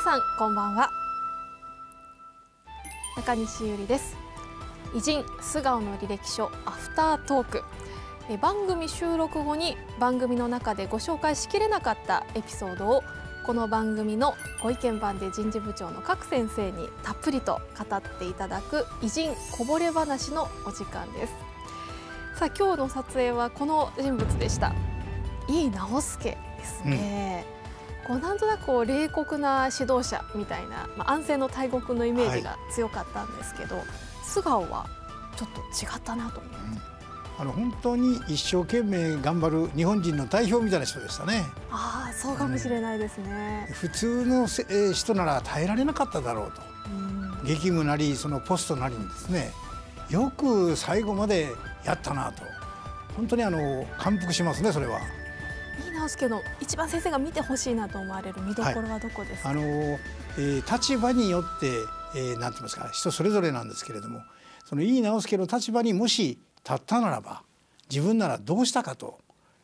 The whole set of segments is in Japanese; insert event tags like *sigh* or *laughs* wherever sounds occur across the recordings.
さんこんばんは中西ゆりです偉人素顔の履歴書アフタートークえ番組収録後に番組の中でご紹介しきれなかったエピソードをこの番組のご意見番で人事部長の各先生にたっぷりと語っていただく偉人こぼれ話のお時間ですさあ今日の撮影はこの人物でした井伊直輔ですね、うんこうなんとなくこう冷酷な指導者みたいな、まあ、安静の大国のイメージが強かったんですけど、はい、素顔はちょっと違ったなと思って、うん、あの本当に一生懸命頑張る日本人の代表みたいな人でしたねああそうかもしれないですね、うん、普通のせ、えー、人なら耐えられなかっただろうと、うん、激務なりそのポストなりにですねよく最後までやったなと本当にあの感服しますねそれは。直輔の一番先生が見てほしいなと思われる見どころはどこですか、はい、あのえー、立場によって、えー、なんて言いますか人それぞれなんですけれどもその井伊直輔の立場にもし立ったならば自分ならどうしたかと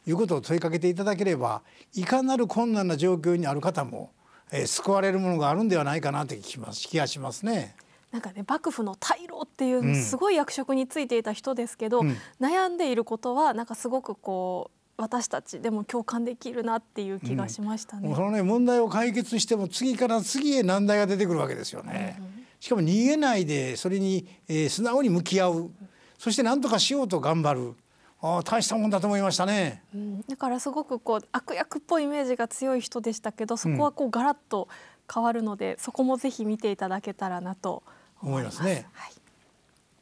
いうことを問いかけていただければいかなる困難な状況にある方も、えー、救われるものがあるんではないかなとます気がしますね。なんかね幕府の大老っていうすごい役職についていた人ですけど、うん、悩んでいることはなんかすごくこう私たちでも共感できるなっていう気がしましたね。うん、そのね問題を解決しても次から次へ難題が出てくるわけですよね。うんしかも逃げないでそれに、えー、素直に向き合う、そして何とかしようと頑張る。あ大したもんだと思いましたね、うん、だからすごくこう悪役っぽいイメージが強い人でしたけどそこはこうガラッと変わるので、うん、そこもぜひ見ていただけたらなと思いますね。はい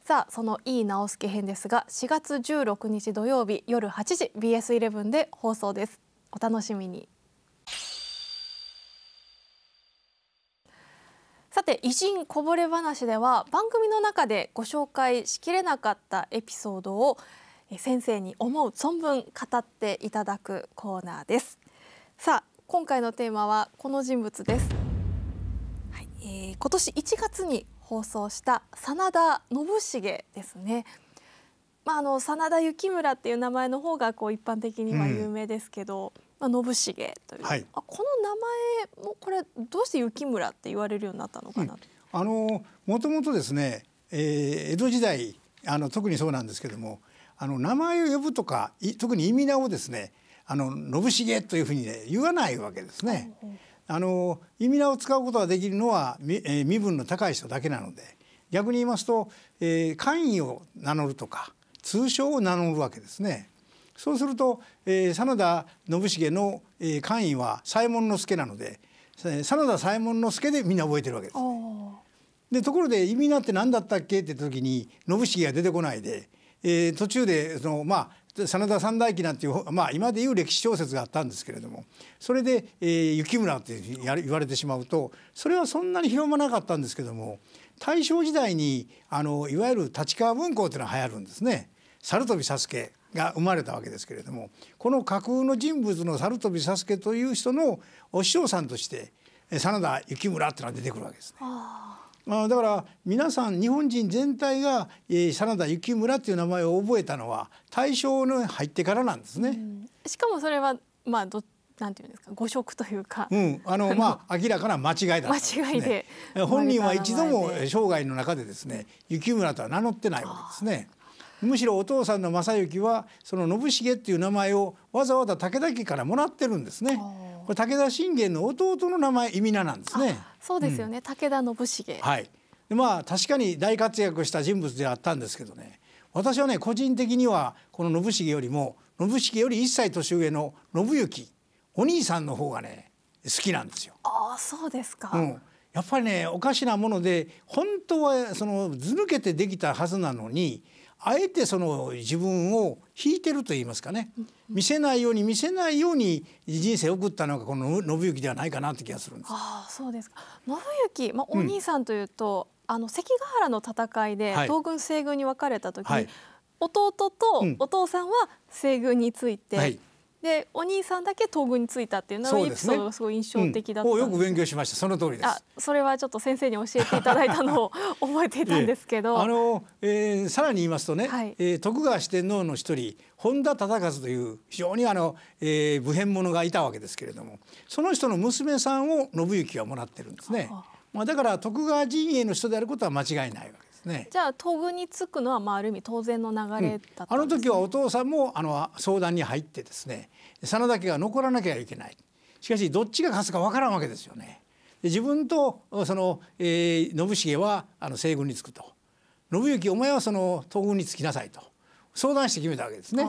さあその井伊直輔編ですが4月16日土曜日夜8時 BS11 で放送ですお楽しみにさて偉人こぼれ話では番組の中でご紹介しきれなかったエピソードを先生に思う存分語っていただくコーナーですさあ今回のテーマはこの人物です、はいえー、今年1月に放送した真田信繁ですね。まあ、あの真田幸村っていう名前の方がこう一般的には有名ですけど、うん、まあ、信繁という、はい、あこの名前もこれどうして幸村って言われるようになったのかな、うん、あのもともとですね、えー、江戸時代あの特にそうなんですけどもあの名前を呼ぶとか特に意味名をですねあの信繁というふうに、ね、言わないわけですね。うんうんあの意味名を使うことができるのは身,、えー、身分の高い人だけなので逆に言いますと、えー、官位を名乗るとか通称を名乗るわけですね。そうすると、えー、真田信繁の、えー、官位は左衛門之助なので真田左衛門之助でみんな覚えてるわけです、ね、でところで「意味名って何だったっけ?」って時に信繁が出てこないで、えー、途中でそのまあ真田三大記なんていう、まあ、今でいう歴史小説があったんですけれどもそれで、えー、雪村って言われてしまうとそれはそんなに広まなかったんですけども大正時代にあのいわゆる立川文庫っていうのは流行るんですね。猿飛佐助が生まれたわけですけれどもこの架空の人物の猿飛佐助という人のお師匠さんとして真田幸村っていうのが出てくるわけですね。まあだから皆さん日本人全体が、えー、真田幸村という名前を覚えたのは大正の入ってからなんですね。うん、しかもそれはまあどなんていうんですか誤植というか、うん、あの *laughs* まあ明らかな間違いだ、ね、間違いで本人は一度も生涯の中でですね幸村とは名乗ってないわけですね。むしろお父さんの正行はその信繁っていう名前をわざわざ武田家からもらってるんですね。これ武田信玄の弟の名前意味名なんですね。そうですよね、うん、武田信繁。はい。でまあ確かに大活躍した人物であったんですけどね。私はね個人的にはこの信繁よりも信繁より1歳年上の信行お兄さんの方がね好きなんですよ。ああそうですか。うん。やっぱりねおかしなもので本当はその図抜けてできたはずなのにあえてその自分を引いてると言いますかね見せないように見せないように人生を送ったのがこの信行ではないかなって気がするんです。あそうですか信行、まあ、お兄さんというと、うん、あの関ヶ原の戦いで東軍西軍に分かれた時はい、弟とお父さんは西軍について。はいはいでお兄さんだけ東軍についたっていうのはエピソードがすごい印象的だった、ねうん、よく勉強しましたその通りですあそれはちょっと先生に教えていただいたのを *laughs* 覚えていたんですけど、あの、えー、さらに言いますとね、はい、えー、徳川四天王の一人本田忠勝という非常にあの、えー、武変者がいたわけですけれどもその人の娘さんを信行はもらってるんですね。まあ、だから徳川陣営の人であることは間違いないわけねじゃあ東軍につくのはまあある意味当然の流れだった、ねうん、あの時はお父さんもあの相談に入ってですね真田家が残らなきゃいけないしかしどっちが勝つかわからんわけですよね。で自分とその、えー、信繁はあの西軍につくと信行お前はその東軍につきなさいと相談して決めたわけですね。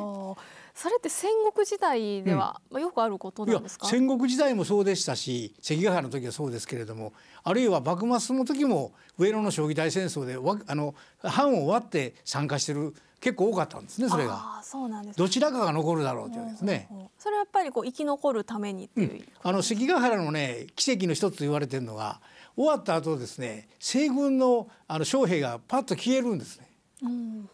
それって戦国時代では、まあ、よくあることなんですか戦国時代もそうでしたし関ヶ原の時はそうですけれどもあるいは幕末の時も上野の将棋大戦争であの藩を割って参加してる結構多かったんですねそれがあそうなんです、どちらかが残るだろうというですねそれはやっぱりこう生き残るためにっていう、うん、あの関ヶ原のね奇跡の一つと言われてるのが終わった後ですね西軍のあの将兵がパッと消えるんですね、うん、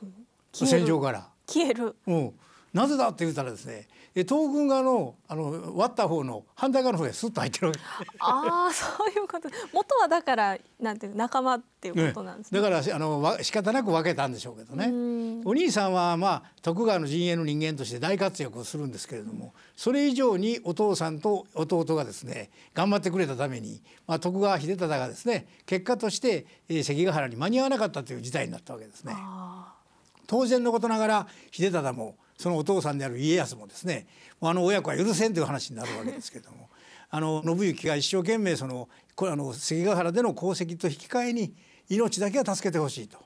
戦場から消える、うん、なぜだって言ったらですね東軍側のあの割った方の反対側の方へスッと入ってるわけああそういうこと元はだからなんていう仲間っていうことなんですね、ね、だからあの仕方なく分けたんでしょうけどねお兄さんはまあ徳川の陣営の人間として大活躍をするんですけれどもそれ以上にお父さんと弟がですね頑張ってくれたために、まあ、徳川秀忠がですね結果としてえ関ヶ原に間に合わなかったという事態になったわけですね。当然のことながら秀忠もそのお父さんである家康もですねあの親子は許せんという話になるわけですけども *laughs* あの信行が一生懸命そのこあの関ヶ原での功績と引き換えに命だけは助けてほしいと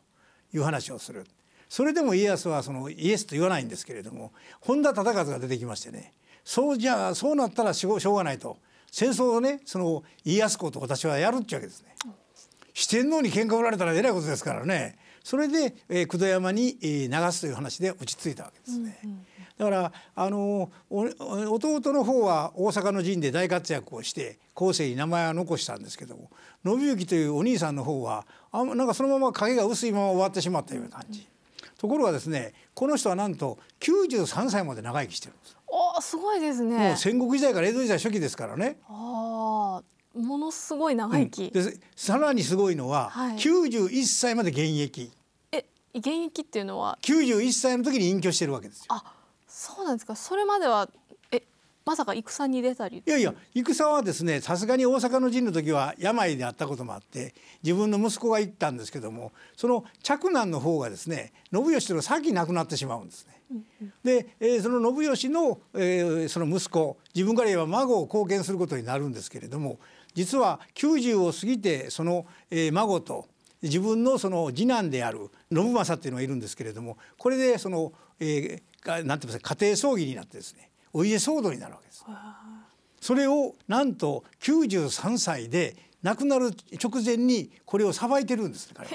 いう話をするそれでも家康はそのイエスと言わないんですけれども本田忠勝が出てきましてねそうじゃそうなったらしょうがないと戦争をねその家康公と私はやるってわけですね。四天王に喧嘩売られたらえらいことですからねそれで、えー、九山に、えー、流すという話で落ち着いたわけですね。うんうんだからあの弟の方は大阪の陣で大活躍をして後世に名前は残したんですけども信行というお兄さんの方はあなんかそのまま影が薄いまま終わってしまったような感じ、うん、ところがですねこの人はなんと93歳まで長生きしてるんですおすごいですねもう戦国時代から江戸時代初期ですからねああものすごい長生き、うん、さらにすごいのは、はい、91歳まで現役え現役っていうのは91歳の時に隠居してるわけですよあそうなんですかそれまではえまさか戦に出たりいやいや戦はですねさすがに大阪の陣の時は病であったこともあって自分の息子が行ったんですけどもその嫡男の方がですね信義というのは先亡くなってしまうんですね。で、えー、その信義の、えー、その息子自分から言えば孫を貢献することになるんですけれども実は90を過ぎてその、孫と自分のその次男である信政ていうのがいるんですけれどもこれでその、えー、なんて言いますか家庭葬儀になってですねお家騒動になるわけです。それをなんと93歳で亡くなる直前にこれをさばいてるんですね彼は。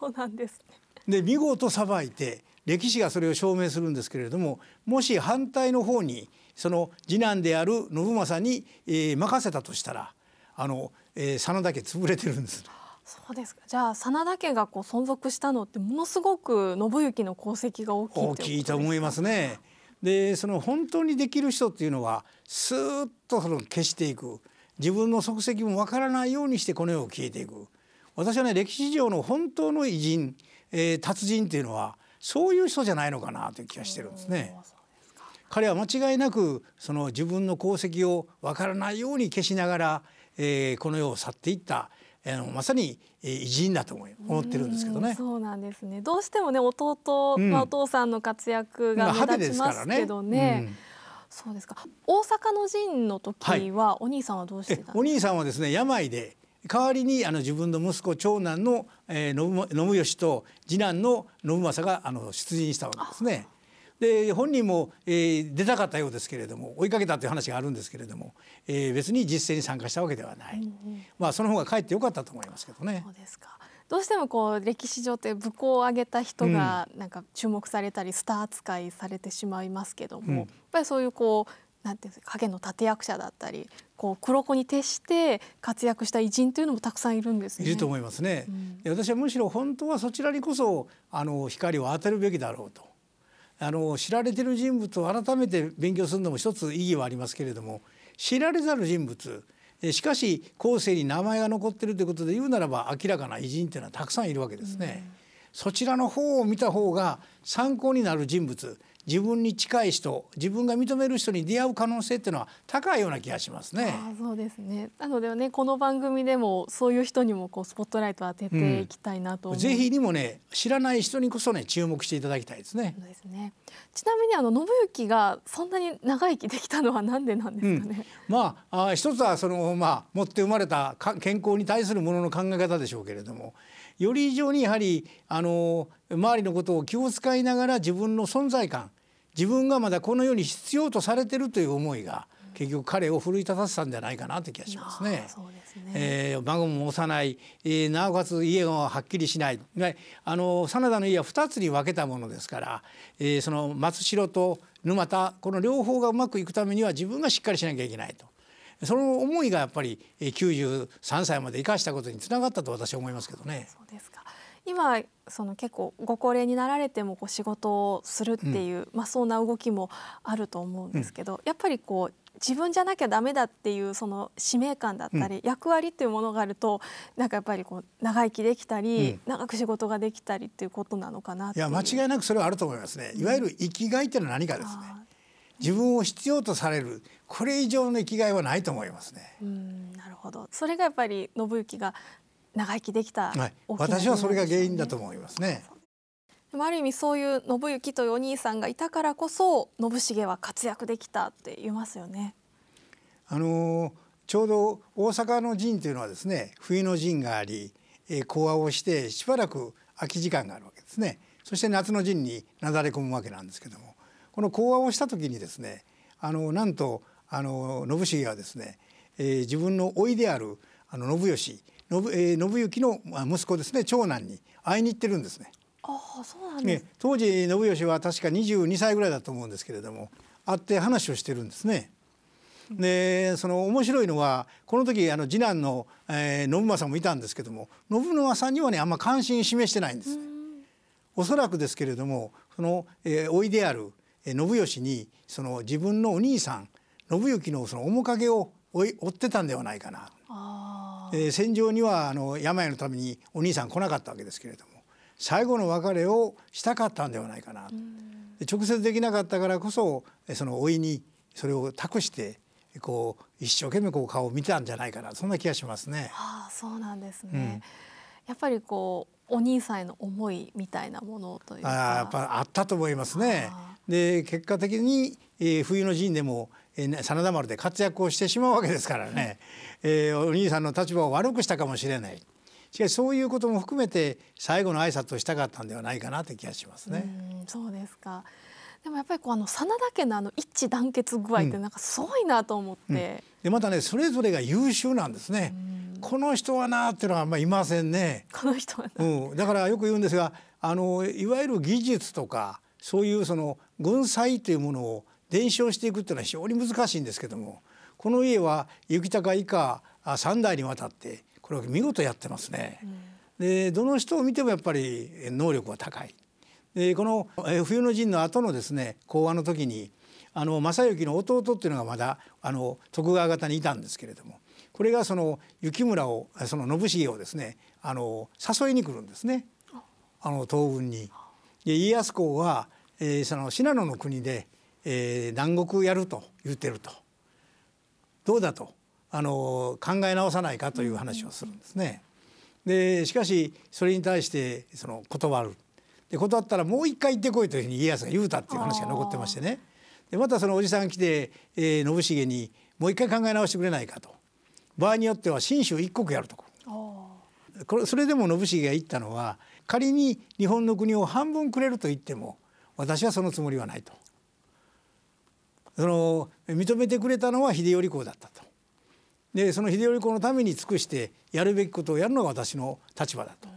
そうなんです、ね、で見事さばいて歴史がそれを証明するんですけれどももし反対の方にその次男である信政に、えー、任せたとしたらあの、えー、真田家潰れてるんです。そうですかじゃあ真田家がこう存続したのってものすごく信行の功績が大きい大きいと思いますね。でその本当にできる人っていうのはスーッとその消していく自分の足跡もわからないようにしてこの世を消えていく私はね歴史上の本当の偉人、えー、達人っていうのはそういう人じゃないのかなという気がしてるんですね。彼は間違いなくその自分の功績をわからないように消しながらえー、この世を去っていったあのまさに偉人だと思思ってるんですけどね。そうなんですね。どうしてもね弟、うん、まあお父さんの活躍が目立ちますけどね。そうですか。大阪の陣の時は、お兄さんはどうしてたんですか。お兄さんはですね病で代わりにあの自分の息子長男の、えー、信信義と次男の信正があの出陣したわけですね。で本人も、えー、出たかったようですけれども追いかけたという話があるんですけれども、えー、別に実践に参加したわけではない、うん、まあその方がかえってよかったと思いますけどね。そうですかどうしてもこう歴史上って武功を挙げた人がなんか注目されたりスター扱いされてしまいますけども、うん、やっぱりそういうこうなんていうんですか影の立役者だったりこう黒子に徹して活躍した偉人というのもたくさんいるんです、ね、いると思いますね、うん、私はむしろ本当はそちらにこそあの光を当てるべきだろうと。あの知られてる人物を改めて勉強するのも一つ意義はありますけれども知られざる人物しかし後世に名前が残ってるということで言うならば明らかな偉人というのはたくさんいるわけですね。うん、そちらの方を見た方が参考になる人物自分に近い人自分が認める人に出会う可能性っていうのは高いような気がしますね。あそうですねなのでねこの番組でもそういう人にもこうスポットライトを当てていきたいなと、うん、ぜひにもね知らない人にこそね注目していただきたいですね。そうですねちなみにあの信行がそんなに長生きできたのは何でなんですかね。うん、まああ一つはその、まあ、持って生まれた健康に対するものの考え方でしょうけれどもより以上にやはりあの周りのことを気を使いながら自分の存在感自分がまだこの世に必要とされてるという思いが結局彼を奮い立たせたんじゃないかなという気がしますね。すねえー、孫も幼い、えー、なおかつ家がはっきりしない、ね、あの真田の家は2つに分けたものですから、えー、その松代と沼田この両方がうまくいくためには自分がしっかりしなきゃいけないと。その思いがやっぱり93歳まで生かしたことにつながったと私は思いますけどね。そうですか今その結構ご高齢になられてもこう仕事をするっていう、うん、まあ、そんな動きもあると思うんですけど、うん、やっぱりこう自分じゃなきゃダメだっていうその使命感だったり、役割っていうものがあるとなんかやっぱりこう長生きできたり、長く仕事ができたりっていうことなのかないや間違いなくそれはあると思いますね。いわゆる生きがいっていうのは何かですね。自分を必要とされるこれ以上の生きがいはないと思いますね。うん、なるほど。それがやっぱり信行が長生きできた、はい、私はそれが原因だと思いますね。でもある意味そういう信行というお兄さんがいたからこそ信繁は活躍できたって言いますよね。あのちょうど大阪の陣というのはですね冬の陣があり講和をしてしばらく空き時間があるわけですねそして夏の陣になだれ込むわけなんですけどもこの講和をした時にですねあのなんとあの信繁はですね、えー、自分の甥であるあの信義信,、えー、信行の息子ですね長男に会いに行ってるんですね。当時信義は確か22歳ぐらいだと思うんですけれども会って話をしてるんですね。でその面白いのはこの時あの次男の、えー、信正もいたんですけども信正さんにはねあんま関心示してないんです、ね。おそらくですけれどもその、えー、老いである、えー、信義にその自分のお兄さん信行のその面影を追ってたんではないかな。えー、戦場にはあの病のためにお兄さん来なかったわけですけれども最後の別れをしたかったんではないかな直接できなかったからこそその老いにそれを託してこう一生懸命こう顔を見たんじゃないかなそんな気がしますね。ああそうなんですね、うん、やっぱりこうお兄さんへの思いみたいなものというかあやっぱあったと思いますね。で結果的に、えー、冬の陣でも、えー、真田丸で活躍をしてしまうわけですからね、えー、お兄さんの立場を悪くしたかもしれない。しかしそういうことも含めて最後の挨拶をしたかったんではないかなって気がしますね。うそうですか。でもやっぱりこうあの真田家のあの一致団結具合ってなんかすごいなと思って。うんうん、でまたねそれぞれが優秀なんですね。うこの人はなっていうのはあんまいませんね。この人はうん、だからよく言うんですがあのいわゆる技術とかそういうその軍祭というものを伝承していくっていうのは非常に難しいんですけどもこの家は行高以下3代にわたってこれを見事やってますね。うん、でどの人を見てもやっぱり能力は高い。でこの冬の陣の後のですね講和の時にあの正行の弟っていうのがまだあの徳川方にいたんですけれどもこれがその雪村をその信繁をですねあの誘いに来るんですねあの東軍に。で家康公は、えー、その信濃の国で、えー、南国やると言ってるとどうだとあの考え直さないかという話をするんですね。でしかしそれに対してその断る。で断ったらもう一回行ってこいというふうに家康が言うたっていう話が残ってましてねでまたそのおじさんが来て、えー、信繁にもう一回考え直してくれないかと場合によっては信州一国やるとここれそれでも信繁が言ったのは仮に日本の国を半分くれると言っても私はそのつもりはないと。その認めてくれたのは秀頼公だったと。でその秀頼公のために尽くしてやるべきことをやるのが私の立場だと。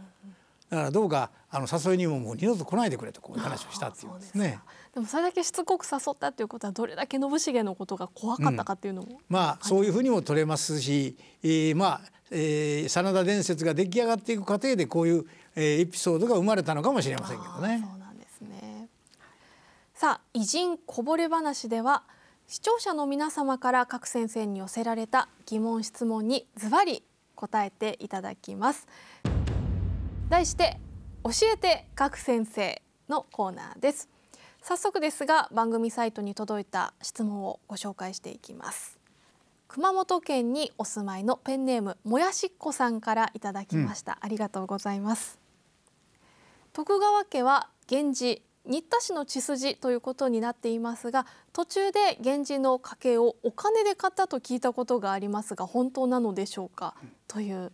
だからどうかあの誘いにももう二度と来ないでくれとこういう話をしたっていうんですね。でもそれだけしつこく誘ったということはどれだけ信繁のことが怖かったかっていうのも、うん、まあそういうふうにも取れますし、えー、まあ、えー、真田伝説が出来上がっていく過程でこういう、えー、エピソードが生まれたのかもしれませんけどね。そうなんですねさあ偉人こぼれ話では視聴者の皆様から各先生に寄せられた疑問質問にズバリ答えていただきます題して教えて各先生のコーナーです早速ですが番組サイトに届いた質問をご紹介していきます熊本県にお住まいのペンネームもやしっこさんからいただきました、うん、ありがとうございます徳川家は源氏新田氏の血筋ということになっていますが途中で源氏の家系をお金で買ったと聞いたことがありますが本当なのでしょうか、うん、という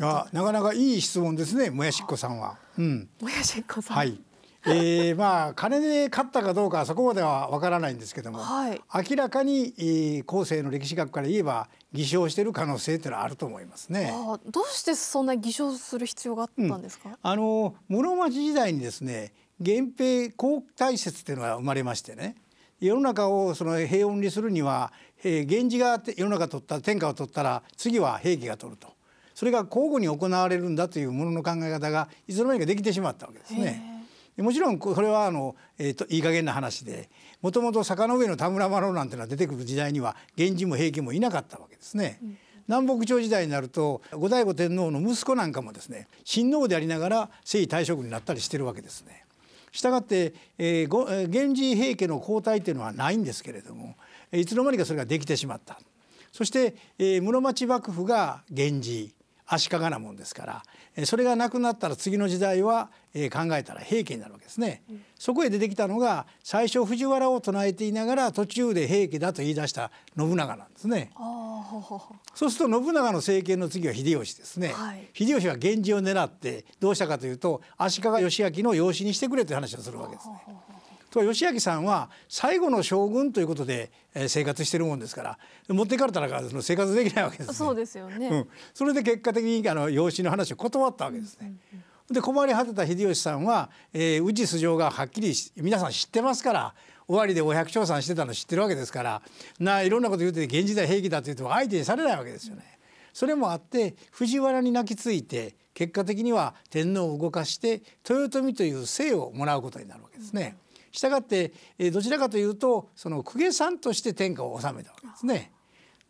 あなかなかいい質問ですねもやしっこさんは、うん、もやしっこさん、はい *laughs* えー、まあ金で勝ったかどうかはそこまではわからないんですけども、はい、明らかに、えー、後世の歴史学から言えば偽証している可能性ってのはあると思いますね。あどうしてそんな偽証する必要があったんですか、うん、あの室町時代にですね源平皇太説っていうのが生まれましてね世の中をその平穏にするには、えー、源氏が世の中取った天下を取ったら次は平家が取るとそれが交互に行われるんだというものの考え方がいつの間にかできてしまったわけですね。もちろんこれはあの、えーと、いい加減な話でもともと坂の上の田村麻呂なんてのは出てくる時代には源氏も平家もいなかったわけですね。うん南北朝時代になると後醍醐天皇の息子なんかもですね親王でありながら征夷大将軍になったりしてるわけですね。したがって、えー、源氏平家の交代というのはないんですけれどもいつの間にかそれができてしまった。そして、えー、室町幕府が源氏足利なもんですからそれがなくなったら次の時代は考えたら平家になるわけですね、うん、そこへ出てきたのが最初藤原を唱えていながら途中で平家だと言い出した信長なんですねそうすると信長の政権の次は秀吉ですね、はい、秀吉は源氏を狙ってどうしたかというと足利義明の養子にしてくれという話をするわけですね。とは義明さんは最後の将軍ということで、え生活してるもんですから持っていかれたら生活できないわけです、ね、そうですよね、うん、それで結果的にあの養子の話を断ったわけですね。うんうん、で困り果てた秀吉さんは、えー、宇治素性がはっきり皆さん知ってますから終わりでお百姓さんしてたの知ってるわけですからないろんなこと言って現時代兵器だとて言っても相手にされないわけですよね。それもあって藤原に泣きついて結果的には天皇を動かして豊臣という姓をもらうことになるわけですね。うんしたがってどちらかというとその公家さんとして天下を治めたわけですね。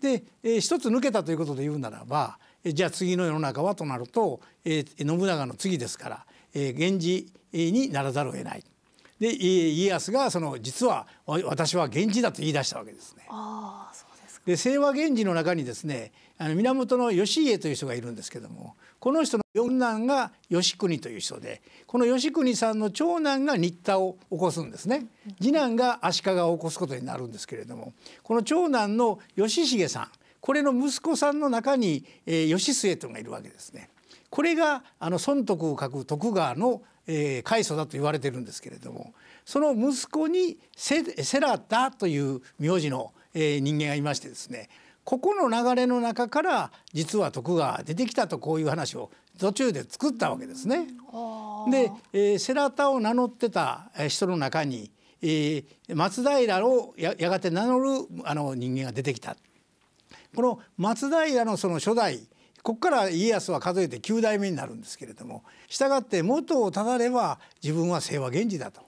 で一つ抜けたということで言うならばじゃあ次の世の中はとなると信長の次ですから源氏にならざるを得ない。で家康がその実は私は源氏だと言い出したわけですね。あそうで清和源氏の中にですねあの源義家という人がいるんですけどもこの人の四男が義国という人でこの義国さんの長男が新田を起こすんですね次男が足利を起こすことになるんですけれどもこの長男の義重さんこれの息子さんの中に、えー、義末というのがいるわけですね。これがあの孫徳を書く徳川の、えー、開だと言われてるんですけれどもその息子にセセラタという名字のえ人間がいましてですねここの流れの中から実は徳川出てきたとこういう話を途中で作ったわけですね。で、えー、セラタを名乗ってた人の中に、えー、松平をややがて名乗るあの人間が出てきた。この松平のその初代ここから家康は数えて9代目になるんですけれども従って元をただれば自分は清和源氏だと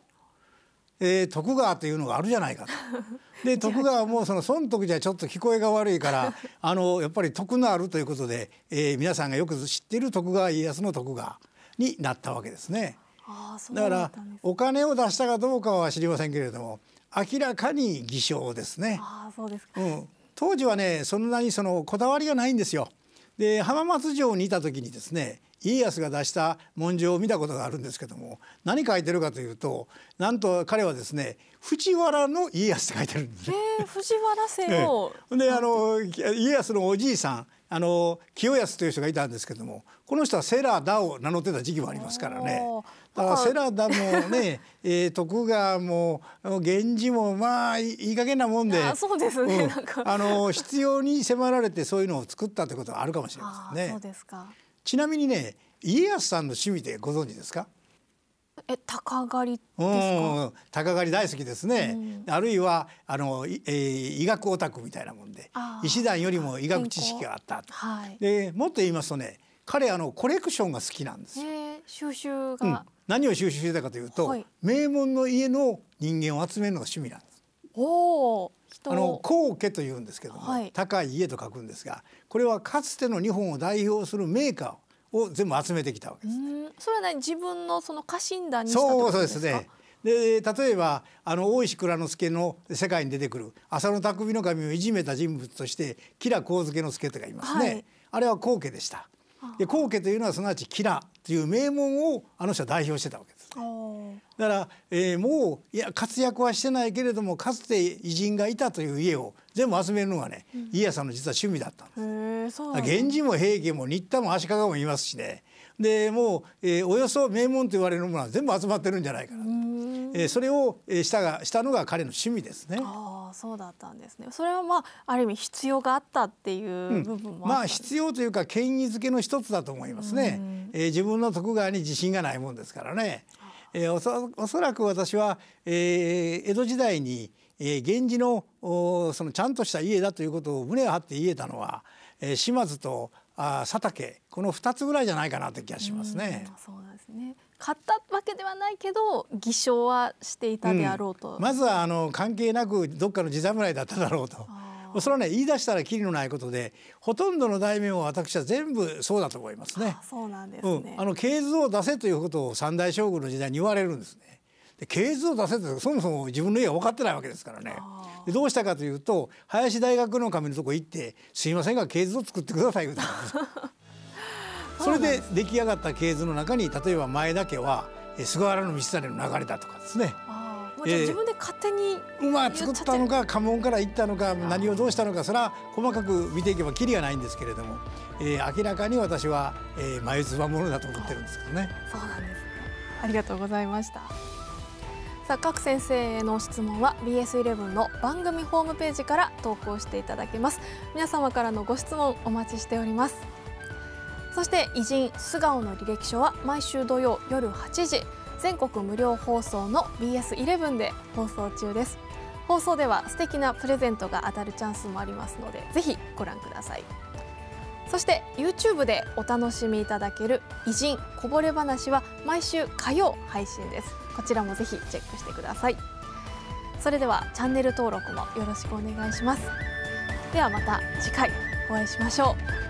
えー、徳川というのがあるじゃないかと。*laughs* で徳川もその孫徳じゃちょっと聞こえが悪いから *laughs* あのやっぱり徳のあるということで、えー、皆さんがよく知っている徳川家康の徳川になったわけですね。ああだからお金を出したかどうかは知りませんけれども明らかに偽証ですね。あそうですか、当時はねそんなにそのこだわりがないんですよ。で浜松城にいた時にですね家康が出した文書を見たことがあるんですけども何書いてるかというとなんと彼はですね藤原の家康って書いてるんです、藤原姓を、*laughs* であの家康のおじいさんあの清康という人がいたんですけどもこの人はセラダを名乗ってた時期もありますからねだからセラダもね、*laughs* えー、徳川も源氏もまあいい加減なもんであの必要に迫られてそういうのを作ったということがあるかもしれませんね。そうですかちなみにね家康さんの趣味でご存知ですかえ鷹狩りです鷹狩り大好きですね、うん、あるいはあの、えー、医学オタクみたいなもんで医師団よりも医学知識があったと、はい、でもっと言いますとね彼あのコレクションが好きなんですよ。収集が、うん、何を収集してたかというと、はい、名門の家の人間を集めるのが趣味なんです。おあの高家というんですけども、はい、高い家と書くんですがこれはかつての日本を代表するメーカーを全部集めてきたわけです、ね、それは、ね、自分のその家臣団にそうそうですねで例えばあの大石蔵之助の世界に出てくる浅野匠の神をいじめた人物として吉良上野助とかいますね、はい、あれは高家でした。で高家というのはすなわち吉良という名門をあの人は代表してたわけです。だから、えー、もういや活躍はしてないけれどもかつて偉人がいたという家を全部集めるのがね、うん、家康さんの実は趣味だったんです。源氏も平家も新田も足利もいますしねでもう、えー、およそ名門と言われるものは全部集まってるんじゃないかな、えー、それを、えー、したがしたのが彼の趣味ですね。ああそうだったんですねそれはまあある意味必要があったっていう部分も、うん、まあ必要というか権威づけの一つだと思いますね、えー、自分の徳川に自信がないもんですからね。えー、おそおそらく私は、えー、江戸時代に、えー、源氏のおそのちゃんとした家だということを胸を張って言えたのは、えー、島津とあ佐竹この2つぐらいじゃないかなという気がしますね。うそうですね買ったわけではないけど偽証はしていたであろうと、うん、まずはあの関係なくどっかの地侍だっただろうと。それはね言い出したらきりのないことでほとんどの大名は私は全部そうだと思いますね。そうなんです、ね、うん、あの経図を出せということを三大将軍の時代に言われるんですね。で経図を出せってそもそも自分の家は分かってないわけですからね。でどうしたかというと林大学の神のとこ行って「すいませんが経図を作ってください」言たんで *laughs* それで出来上がった系図の中に例えば前田家は菅原道真の流れだとかですね自分で勝手に、えまあ作ったのか家紋から行ったのか何をどうしたのかそれは細かく見ていけばきりがないんですけれども、えー、明らかに私は、えー、眉唾ものだと思ってるんですけどね。そうなんですね。ありがとうございました。さあ各先生への質問は BS11 の番組ホームページから投稿していただけます。皆様からのご質問お待ちしております。そして偉人素顔の履歴書は毎週土曜夜8時。全国無料放送の BS11 で放送中です放送では素敵なプレゼントが当たるチャンスもありますのでぜひご覧くださいそして YouTube でお楽しみいただける偉人こぼれ話は毎週火曜配信ですこちらもぜひチェックしてくださいそれではチャンネル登録もよろしくお願いしますではまた次回お会いしましょう